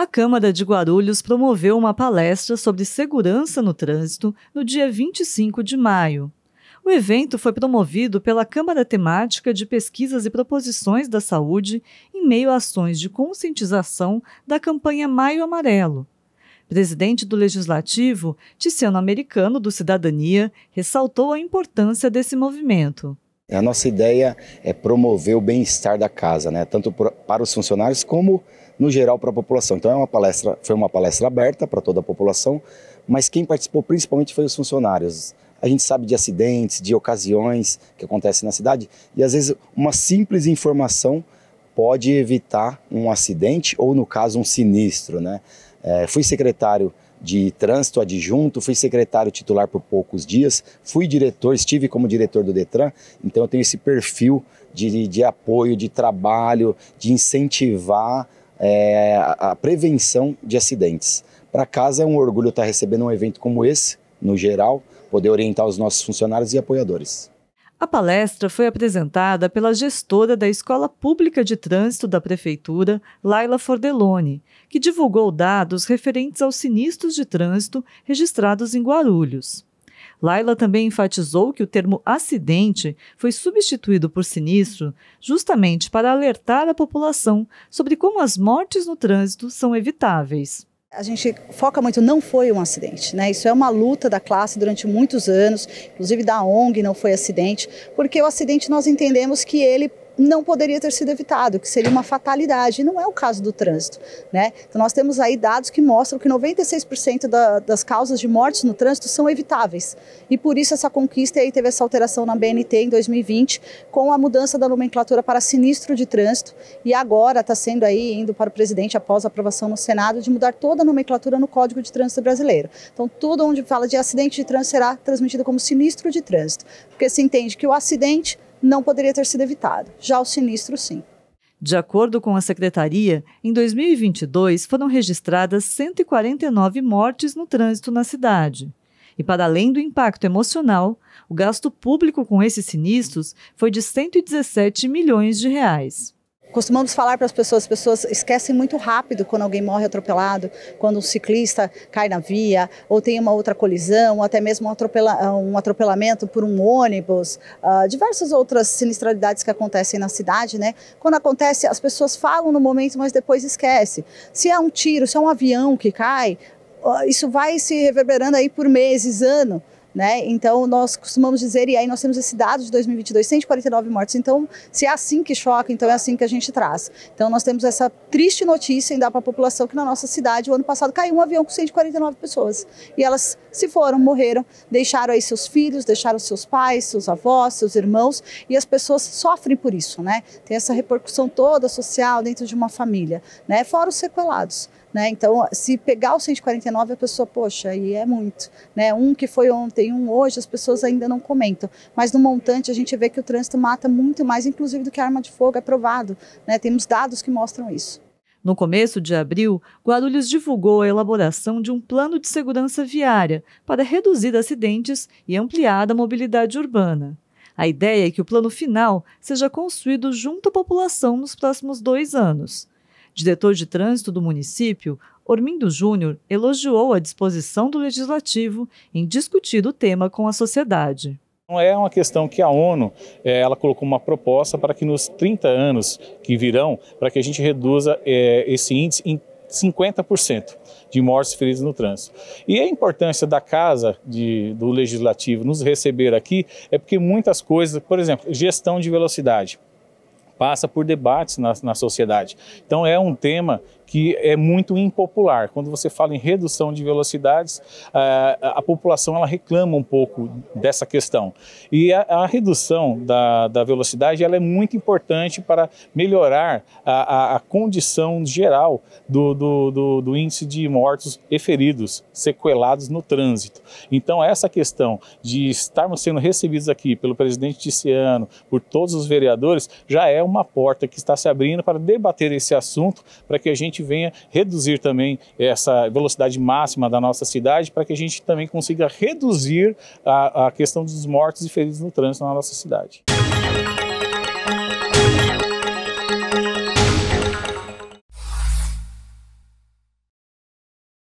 A Câmara de Guarulhos promoveu uma palestra sobre segurança no trânsito no dia 25 de maio. O evento foi promovido pela Câmara Temática de Pesquisas e Proposições da Saúde em meio a ações de conscientização da campanha Maio Amarelo. Presidente do Legislativo, Tiziano Americano do Cidadania ressaltou a importância desse movimento. É, a nossa ideia é promover o bem-estar da casa, né? tanto para os funcionários como no geral para a população. Então é uma palestra, foi uma palestra aberta para toda a população, mas quem participou principalmente foi os funcionários. A gente sabe de acidentes, de ocasiões que acontecem na cidade e às vezes uma simples informação pode evitar um acidente ou no caso um sinistro, né? É, fui secretário de trânsito adjunto, fui secretário titular por poucos dias, fui diretor, estive como diretor do Detran, então eu tenho esse perfil de, de apoio, de trabalho, de incentivar é, a prevenção de acidentes. Para casa é um orgulho estar recebendo um evento como esse, no geral, poder orientar os nossos funcionários e apoiadores. A palestra foi apresentada pela gestora da Escola Pública de Trânsito da Prefeitura, Laila Fordeloni, que divulgou dados referentes aos sinistros de trânsito registrados em Guarulhos. Laila também enfatizou que o termo acidente foi substituído por sinistro justamente para alertar a população sobre como as mortes no trânsito são evitáveis. A gente foca muito, não foi um acidente, né? Isso é uma luta da classe durante muitos anos, inclusive da ONG não foi acidente, porque o acidente nós entendemos que ele não poderia ter sido evitado, que seria uma fatalidade. E não é o caso do trânsito. Né? Então, nós temos aí dados que mostram que 96% da, das causas de mortes no trânsito são evitáveis. E por isso essa conquista e aí teve essa alteração na BNT em 2020, com a mudança da nomenclatura para sinistro de trânsito. E agora está sendo aí, indo para o presidente após a aprovação no Senado, de mudar toda a nomenclatura no Código de Trânsito Brasileiro. Então, tudo onde fala de acidente de trânsito será transmitido como sinistro de trânsito, porque se entende que o acidente não poderia ter sido evitado. Já o sinistro, sim. De acordo com a secretaria, em 2022 foram registradas 149 mortes no trânsito na cidade. E para além do impacto emocional, o gasto público com esses sinistros foi de 117 milhões de reais. Costumamos falar para as pessoas, as pessoas esquecem muito rápido quando alguém morre atropelado, quando um ciclista cai na via, ou tem uma outra colisão, ou até mesmo um, atropela, um atropelamento por um ônibus, uh, diversas outras sinistralidades que acontecem na cidade, né? Quando acontece, as pessoas falam no momento, mas depois esquecem. Se é um tiro, se é um avião que cai, uh, isso vai se reverberando aí por meses, anos né? Então, nós costumamos dizer, e aí nós temos esse dado de 2022, 149 mortes. Então, se é assim que choca, então é assim que a gente traz. Então, nós temos essa triste notícia em dar para a população que na nossa cidade, o ano passado, caiu um avião com 149 pessoas. E elas se foram, morreram, deixaram aí seus filhos, deixaram seus pais, seus avós, seus irmãos, e as pessoas sofrem por isso, né? Tem essa repercussão toda social dentro de uma família, né? Fora os sequelados. Né? Então, se pegar o 149, a pessoa, poxa, e é muito. Né? Um que foi ontem, um hoje, as pessoas ainda não comentam. Mas no montante, a gente vê que o trânsito mata muito mais, inclusive, do que a arma de fogo, é provado. Né? Temos dados que mostram isso. No começo de abril, Guarulhos divulgou a elaboração de um plano de segurança viária para reduzir acidentes e ampliar a mobilidade urbana. A ideia é que o plano final seja construído junto à população nos próximos dois anos. Diretor de trânsito do município, Ormindo Júnior elogiou a disposição do legislativo em discutir o tema com a sociedade. É uma questão que a ONU eh, ela colocou uma proposta para que nos 30 anos que virão, para que a gente reduza eh, esse índice em 50% de mortes e feridos no trânsito. E a importância da casa de, do legislativo nos receber aqui é porque muitas coisas, por exemplo, gestão de velocidade passa por debates na, na sociedade. Então é um tema que é muito impopular. Quando você fala em redução de velocidades, eh, a, a população ela reclama um pouco dessa questão. E a, a redução da, da, velocidade ela é muito importante para melhorar a, a condição geral do, do, do, do índice de mortos e feridos, sequelados no trânsito. Então, essa questão de estarmos sendo recebidos aqui pelo presidente Ticiano, por todos os vereadores, já é uma porta que está se abrindo para debater esse assunto, para que a gente gente venha reduzir também essa velocidade máxima da nossa cidade, para que a gente também consiga reduzir a, a questão dos mortos e feridos no trânsito na nossa cidade.